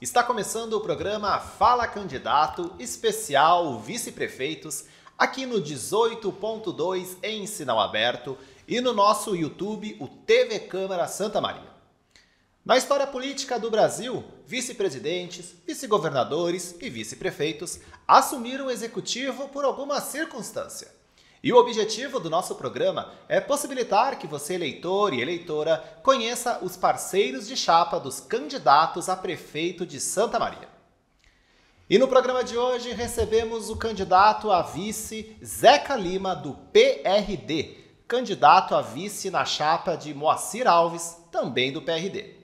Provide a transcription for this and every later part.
Está começando o programa Fala Candidato, especial Vice-Prefeitos, aqui no 18.2 em sinal aberto e no nosso YouTube, o TV Câmara Santa Maria. Na história política do Brasil, vice-presidentes, vice-governadores e vice-prefeitos assumiram o executivo por alguma circunstância. E o objetivo do nosso programa é possibilitar que você, eleitor e eleitora, conheça os parceiros de chapa dos candidatos a prefeito de Santa Maria. E no programa de hoje recebemos o candidato a vice Zeca Lima, do PRD, candidato a vice na chapa de Moacir Alves, também do PRD.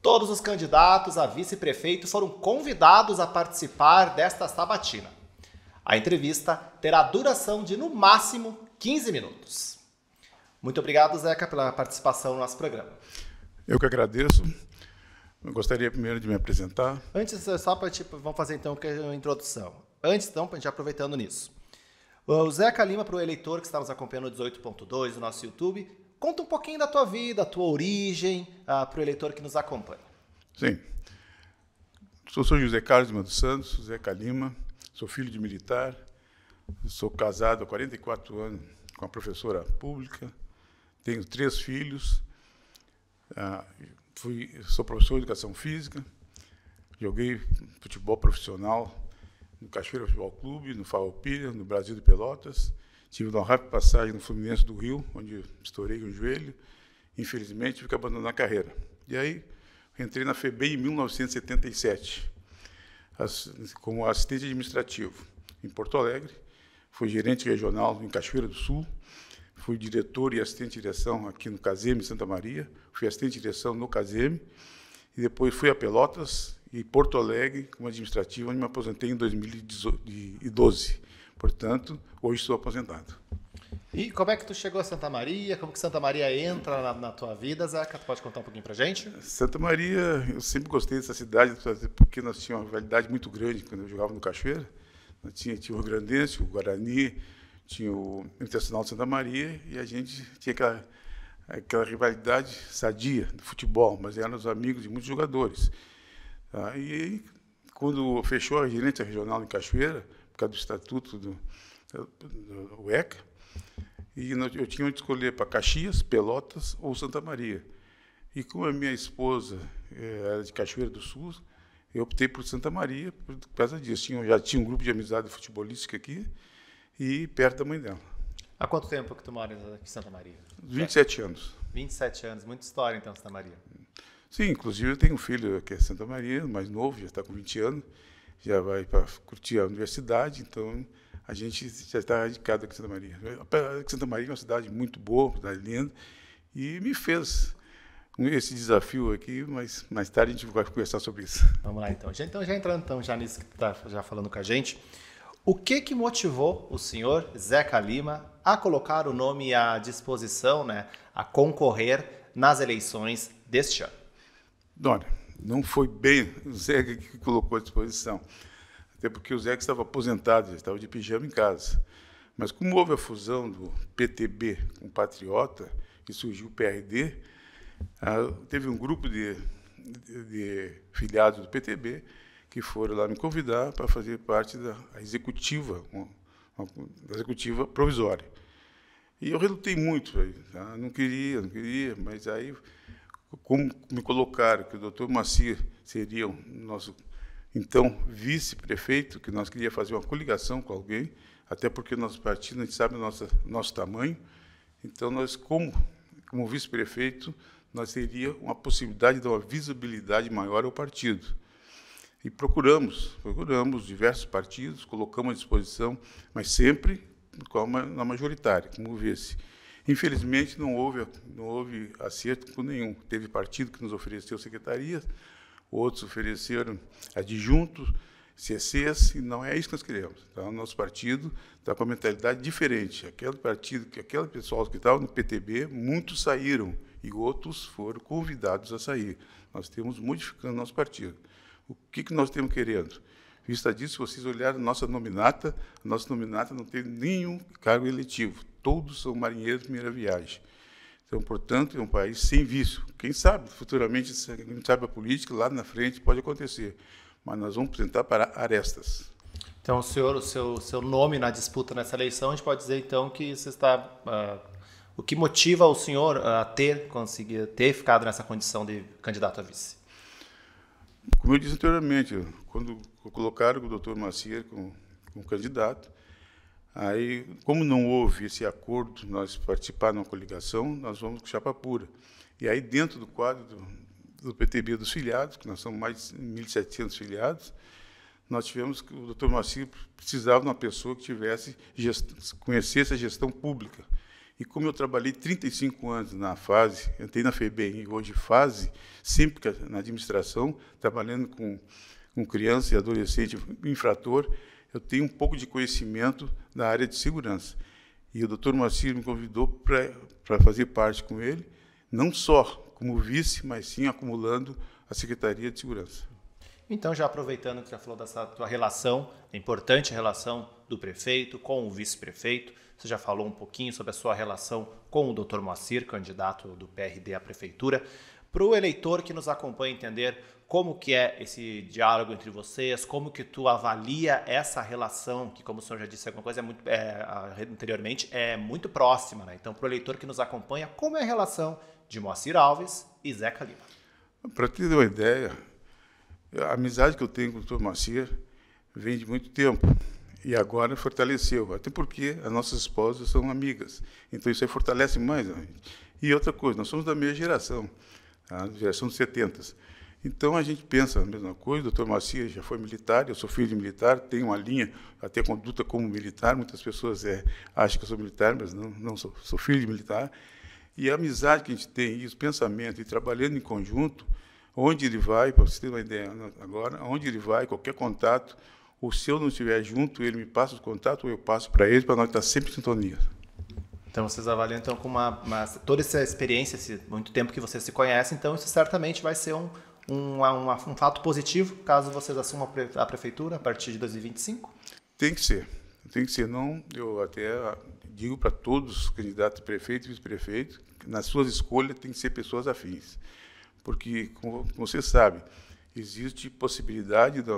Todos os candidatos a vice-prefeito foram convidados a participar desta sabatina. A entrevista terá duração de no máximo 15 minutos. Muito obrigado, Zeca, pela participação no nosso programa. Eu que agradeço. Eu gostaria primeiro de me apresentar. Antes, eh, só para tipo, vamos fazer então uma eh, introdução. Antes, então, já aproveitando nisso. O Zeca Lima, para o eleitor que está nos acompanhando no 18.2 do nosso YouTube, conta um pouquinho da tua vida, da tua origem, uh, ah, para o eleitor que nos acompanha. Sim. Sou sou José Carlos Mano dos Santos, Zeca Lima, Sou filho de militar, sou casado há 44 anos com uma professora pública, tenho três filhos, ah, fui, sou professor de educação física, joguei futebol profissional no Cachoeira Futebol Clube, no Farroupilha, no Brasil de Pelotas, tive uma rápida passagem no Fluminense do Rio, onde estourei um joelho, infelizmente tive que abandonar a carreira. E aí entrei na FEBEM em 1977 como assistente administrativo em Porto Alegre, fui gerente regional em Cachoeira do Sul, fui diretor e assistente de direção aqui no Casem Santa Maria, fui assistente de direção no Casem e depois fui a Pelotas e Porto Alegre como administrativo, onde me aposentei em 2012. Portanto, hoje estou aposentado. E como é que tu chegou a Santa Maria? Como que Santa Maria entra na, na tua vida, Zeca? Tu pode contar um pouquinho pra gente? Santa Maria, eu sempre gostei dessa cidade, porque nós tínhamos uma rivalidade muito grande quando eu jogava no Cachoeira. Nós tinha, tinha o Grandense, o Guarani, tinha o Internacional de Santa Maria, e a gente tinha aquela, aquela rivalidade sadia do futebol, mas éramos amigos de muitos jogadores. Ah, e aí, quando fechou a gerência regional em Cachoeira, por causa do estatuto do, do, do ECA, e eu tinha de escolher para Caxias, Pelotas ou Santa Maria. E como a minha esposa eh, era de Cachoeira do Sul, eu optei por Santa Maria por causa disso. eu já tinha um grupo de amizade futebolística aqui e perto da mãe dela. Há quanto tempo que tu mora em Santa Maria? 27 anos. 27 anos, muita história então, Santa Maria. Sim, inclusive eu tenho um filho que é Santa Maria, mais novo, já está com 20 anos, já vai para curtir a universidade, então a gente já está radicado aqui em Santa Maria. Santa Maria é uma cidade muito boa, uma cidade linda, e me fez esse desafio aqui, mas mais tarde a gente vai conversar sobre isso. Vamos lá então. Já, então já entrando então, já nisso que está já falando com a gente, o que que motivou o senhor Zeca Lima a colocar o nome à disposição, né, a concorrer nas eleições deste ano? Dona, não foi bem o Zeca que colocou à disposição até porque o Zé que estava aposentado, já estava de pijama em casa. Mas como houve a fusão do PTB com o Patriota e surgiu o PRD, teve um grupo de, de, de filiados do PTB que foram lá me convidar para fazer parte da executiva, da executiva provisória. E eu relutei muito, tá? não queria, não queria, mas aí, como me colocaram que o doutor Macir seria o nosso então vice-prefeito, que nós queríamos fazer uma coligação com alguém, até porque nosso partido, a gente sabe o nosso, nosso tamanho, então nós, como, como vice-prefeito, nós teria uma possibilidade de uma visibilidade maior ao partido. E procuramos, procuramos diversos partidos, colocamos à disposição, mas sempre na majoritária, como vê-se. Infelizmente, não houve, não houve acerto com nenhum. Teve partido que nos ofereceu secretarias, outros ofereceram adjuntos, CCs, e não é isso que nós queremos. Então, nosso partido está com uma mentalidade diferente. Aquele partido, que aquele pessoal que estava no PTB, muitos saíram e outros foram convidados a sair. Nós temos modificando nosso partido. O que, que nós temos querendo? Vista disso, se vocês olharem a nossa nominata, a nossa nominata não tem nenhum cargo eletivo. Todos são marinheiros primeira viagem. Então, portanto, é um país sem vício. Quem sabe, futuramente, quem sabe a política lá na frente pode acontecer, mas nós vamos tentar para arestas. Então, o senhor, o seu, seu nome na disputa nessa eleição, a gente pode dizer então que você está uh, o que motiva o senhor a ter conseguido ter ficado nessa condição de candidato a vice? Como eu disse anteriormente, quando colocaram o doutor Macia como, como candidato, Aí, como não houve esse acordo, nós participar de uma coligação, nós vamos com chapa pura. E aí, dentro do quadro do, do PTB dos filiados, que nós somos mais de 1.700 filiados, nós tivemos que o Dr. Moacir precisava de uma pessoa que tivesse conhecesse a gestão pública. E como eu trabalhei 35 anos na fase, entrei na FEBEM e hoje fase, sempre na administração, trabalhando com, com criança e adolescente infrator, eu tenho um pouco de conhecimento da área de segurança. E o doutor Macir me convidou para fazer parte com ele, não só como vice, mas sim acumulando a Secretaria de Segurança. Então, já aproveitando que já falou dessa tua relação, é a importante relação do prefeito com o vice-prefeito, você já falou um pouquinho sobre a sua relação com o Dr. Moacir, candidato do PRD à prefeitura para o eleitor que nos acompanha entender como que é esse diálogo entre vocês, como que tu avalia essa relação, que como o senhor já disse alguma coisa é muito, é, anteriormente, é muito próxima. Né? Então, para o eleitor que nos acompanha, como é a relação de Moacir Alves e Zeca Lima? Para ter uma ideia, a amizade que eu tenho com o doutor Moacir vem de muito tempo e agora fortaleceu, até porque as nossas esposas são amigas, então isso aí fortalece mais. E outra coisa, nós somos da mesma geração, a tá? geração dos 70. Então a gente pensa a mesma coisa, o doutor Macias já foi militar, eu sou filho de militar, tenho uma linha, até conduta como militar, muitas pessoas é, acham que eu sou militar, mas não, não sou, sou filho de militar. E a amizade que a gente tem, e os pensamentos, e trabalhando em conjunto, onde ele vai, para você ter uma ideia né, agora, onde ele vai, qualquer contato, ou se eu não estiver junto, ele me passa os contatos, ou eu passo para ele, para nós estar sempre em sintonia. Então vocês avaliam então com uma, uma, toda essa experiência, esse muito tempo que vocês se conhecem, então isso certamente vai ser um, um, um fato positivo caso vocês assumam a prefeitura a partir de 2025? Tem que ser, tem que ser. Não, eu até ah, digo para todos os candidatos prefeito e vice-prefeito, nas suas escolhas tem que ser pessoas afins, porque como você sabe existe possibilidade da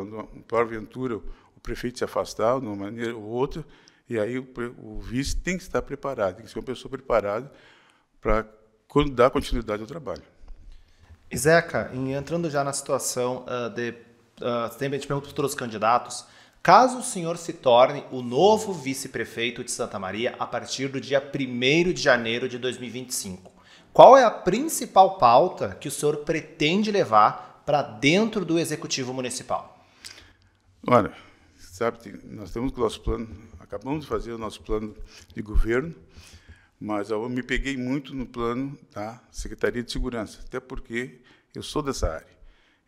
porventura o prefeito se afastar de uma maneira ou outra e aí o, o, vice tem que estar preparado, tem que ser uma pessoa preparada para dar continuidade ao trabalho. Zeca, entrando já na situação uh, de. Uh, sempre a gente pergunta para os candidatos. Caso o senhor se torne o novo vice-prefeito de Santa Maria a partir do dia 1 de janeiro de 2025, qual é a principal pauta que o senhor pretende levar para dentro do executivo municipal? Olha, sabe, nós temos o nosso plano Acabamos de fazer o nosso plano de governo, mas eu me peguei muito no plano da Secretaria de Segurança, até porque eu sou dessa área.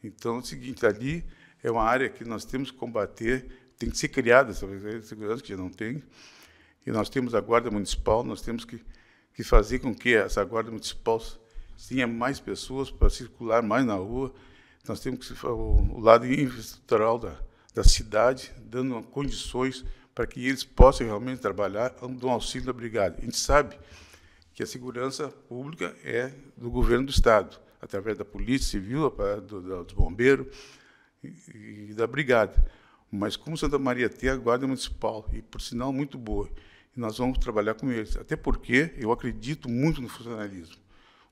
Então, é o seguinte, ali é uma área que nós temos que combater, tem que ser criada essa Secretaria de Segurança, que já não tem, e nós temos a Guarda Municipal, nós temos que, que fazer com que essa Guarda Municipal tenha é mais pessoas para circular mais na rua, nós temos que, o, o lado infraestrutural da, da cidade, dando condições para que eles possam realmente trabalhar do auxílio da brigada. A gente sabe que a segurança pública é do governo do Estado, através da Polícia Civil, dos bombeiros e da brigada. Mas como Santa Maria tem a Guarda Municipal, e por sinal muito boa, nós vamos trabalhar com eles. Até porque eu acredito muito no funcionalismo.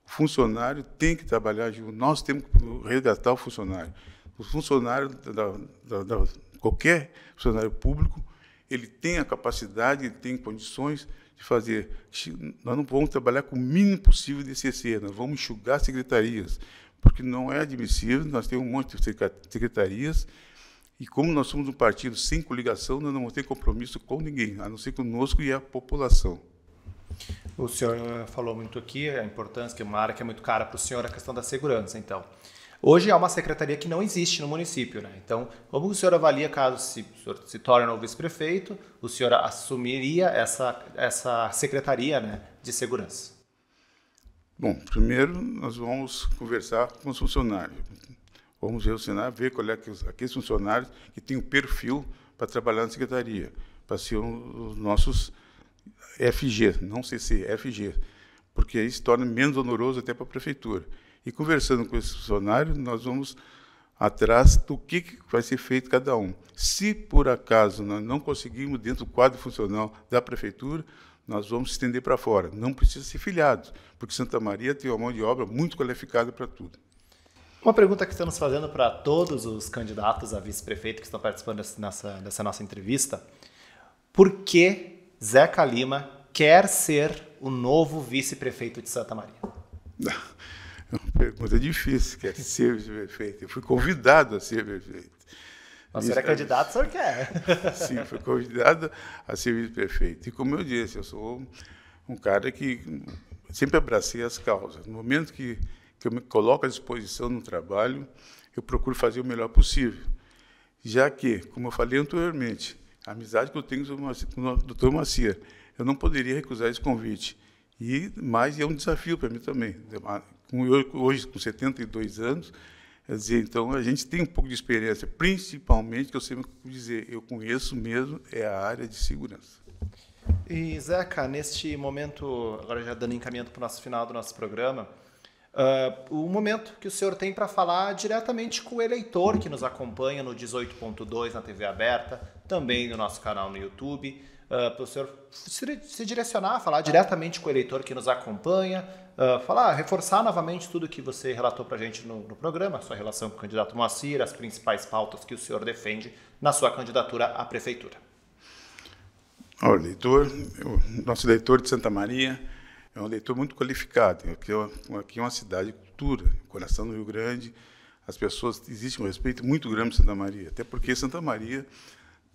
O funcionário tem que trabalhar junto. Nós temos que resgatar o funcionário. O funcionário, da, da, da, qualquer funcionário público, ele tem a capacidade, ele tem condições de fazer. Nós não vamos trabalhar com o mínimo possível de CC, nós vamos enxugar secretarias, porque não é admissível, nós temos um monte de secretarias, e como nós somos um partido sem coligação, nós não vamos ter compromisso com ninguém, a não ser conosco e a população. O senhor falou muito aqui a importância, que é é muito cara para o senhor, a questão da segurança, então. Hoje é uma secretaria que não existe no município, né? Então, como o senhor avalia caso se, o senhor se torne novo vice-prefeito, o senhor assumiria essa, essa secretaria né, de segurança? Bom, primeiro nós vamos conversar com os funcionários. Vamos ver o Senado, ver qual é aqueles, aqueles funcionários que têm o um perfil para trabalhar na secretaria, para ser um, os nossos FG, não CC, FG, porque isso torna menos onoroso até para a prefeitura. E conversando com esse funcionário, nós vamos atrás do que vai ser feito cada um. Se por acaso nós não conseguirmos dentro do quadro funcional da prefeitura, nós vamos estender para fora. Não precisa ser filiado, porque Santa Maria tem uma mão de obra muito qualificada para tudo. Uma pergunta que estamos fazendo para todos os candidatos a vice-prefeito que estão participando dessa, dessa nossa entrevista. Por que Zeca Lima quer ser o novo vice-prefeito de Santa Maria? pergunta é, é difícil, que é ser prefeito. Eu fui convidado a ser prefeito. Você era é candidato, o senhor quer. Sim, fui convidado a ser vice-prefeito. E como eu disse, eu sou um cara que sempre abracei as causas. No momento que, que eu me coloco à disposição no trabalho, eu procuro fazer o melhor possível. Já que, como eu falei anteriormente, a amizade que eu tenho com o doutor Macia, eu não poderia recusar esse convite. E mais é um desafio para mim também, com, hoje com 72 anos, Quer é dizer, então a gente tem um pouco de experiência, principalmente, que eu sempre vou dizer, eu conheço mesmo, é a área de segurança. E Zeca, neste momento, agora já dando encaminhamento para o nosso final do nosso programa, uh, o momento que o senhor tem para falar diretamente com o eleitor que nos acompanha no 18.2 na TV aberta, também no nosso canal no YouTube ah, para o senhor se direcionar, falar diretamente com o eleitor que nos acompanha, uh, falar, reforçar novamente tudo que você relatou para a gente no, no, programa, sua relação com o candidato Moacir, as principais pautas que o senhor defende na sua candidatura à prefeitura. Olha, o nosso eleitor de Santa Maria é um eleitor muito qualificado. Aqui é, é uma, aqui é uma cidade cultura, coração do Rio Grande. As pessoas, existe um respeito muito grande por Santa Maria, até porque Santa Maria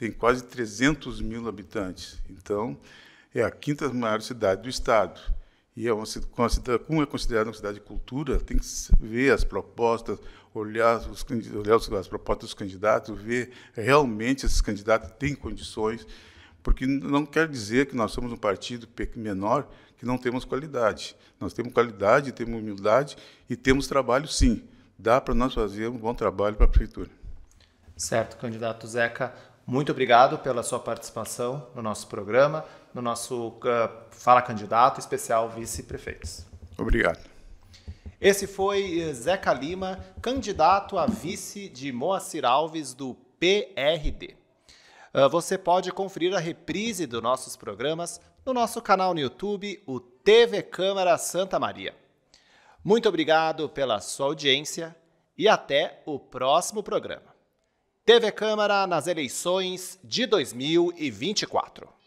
tem quase 300 mil habitantes. Então, é a quinta maior cidade do estado. E é uma, como é considerada uma cidade de cultura, tem que ver as propostas, olhar, os, olhar as propostas dos candidatos, ver realmente esses candidatos têm condições, porque não quer dizer que nós somos um partido menor que não temos qualidade. Nós temos qualidade, temos humildade e temos trabalho, sim. Dá para nós fazer um bom trabalho para a prefeitura. Certo, candidato Zeca. Muito obrigado pela sua participação no nosso programa, no nosso uh, Fala Candidato especial Vice-Prefeitos. Obrigado. Esse foi eh, Zeca Lima, candidato a vice de Moacir Alves do PRD. Ah, você pode conferir a reprise dos nossos programas no nosso canal no YouTube, o TV Câmara Santa Maria. Muito obrigado pela sua audiência e até o próximo programa. TV Câmara nas eleições de 2024.